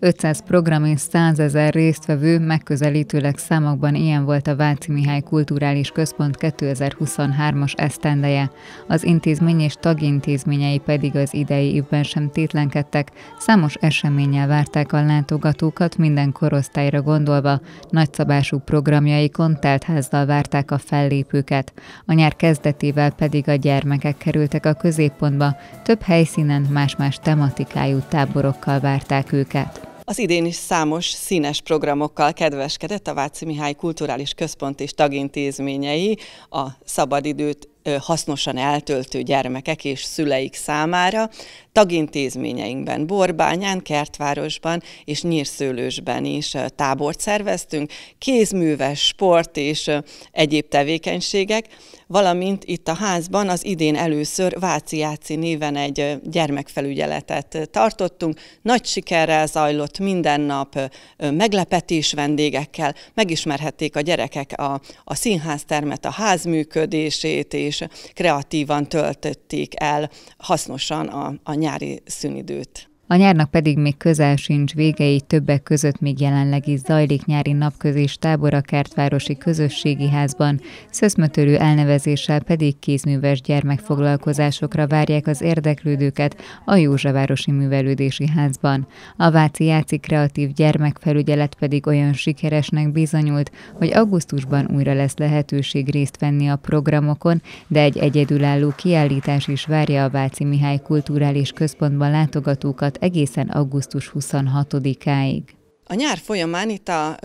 500 program és 100 ezer résztvevő, megközelítőleg számokban ilyen volt a Váci Mihály Kulturális Központ 2023-as esztendeje. Az intézmény és tagintézményei pedig az idei évben sem tétlenkedtek, számos eseménnyel várták a látogatókat minden korosztályra gondolva, nagyszabású programjaikon teltházzal várták a fellépőket. A nyár kezdetével pedig a gyermekek kerültek a középpontba, több helyszínen más-más tematikájú táborokkal várták őket. Az idén is számos színes programokkal kedveskedett a Váci Mihály Kulturális Központ és tagintézményei a szabadidőt hasznosan eltöltő gyermekek és szüleik számára, tagintézményeinkben, Borbányán, Kertvárosban és Nyírszőlősben is tábort szerveztünk, kézműves, sport és egyéb tevékenységek, valamint itt a házban az idén először Váci Jáci néven egy gyermekfelügyeletet tartottunk. Nagy sikerrel zajlott minden nap meglepetés vendégekkel, megismerhették a gyerekek a, a színháztermet, a ház működését, és kreatívan töltötték el hasznosan a, a nyári szünidőt. A nyárnak pedig még közel sincs vége, így többek között még jelenleg is zajlik nyári napközés tábor a Kertvárosi Közösségi Házban, szöszmötörő elnevezéssel pedig kézműves gyermekfoglalkozásokra várják az érdeklődőket a Józsavárosi Művelődési Házban. A Váci Jáci Kreatív Gyermekfelügyelet pedig olyan sikeresnek bizonyult, hogy augusztusban újra lesz lehetőség részt venni a programokon, de egy egyedülálló kiállítás is várja a Váci Mihály Kulturális Központban látogatókat, egészen augusztus 26-áig. A nyár folyamán itt a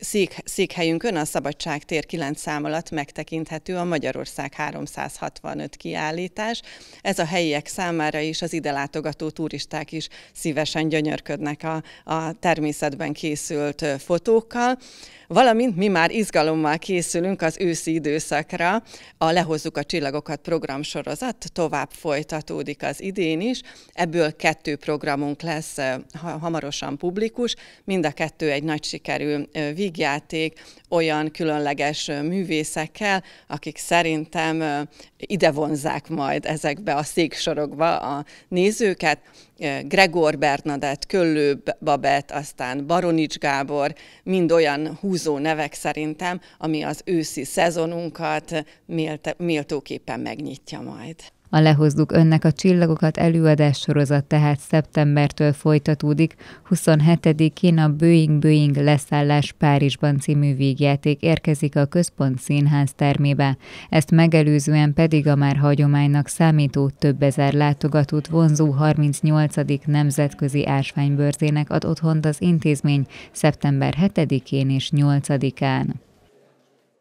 Szék, székhelyünkön a Szabadság tér 9 szám alatt megtekinthető a Magyarország 365 kiállítás. Ez a helyiek számára is, az ide látogató turisták is szívesen gyönyörködnek a, a természetben készült fotókkal. Valamint mi már izgalommal készülünk az őszi időszakra. A Lehozzuk a csillagokat programsorozat tovább folytatódik az idén is. Ebből kettő programunk lesz hamarosan publikus, mind a kettő egy nagy sikerű vígjáték olyan különleges művészekkel, akik szerintem ide vonzák majd ezekbe a széksorokba a nézőket. Gregor Bernadett, Köllő Babett, aztán Baronics Gábor, mind olyan húzó nevek szerintem, ami az őszi szezonunkat méltóképpen megnyitja majd. A Lehozzuk önnek a csillagokat előadás sorozat tehát szeptembertől folytatódik 27-én a Boeing Boeing leszállás Párizsban című vígjáték érkezik a Központ Színház termébe, ezt megelőzően pedig a már hagyománynak számító több ezer látogatót vonzó 38. nemzetközi ásványbörzének ad otthont az intézmény szeptember 7-én és 8-án.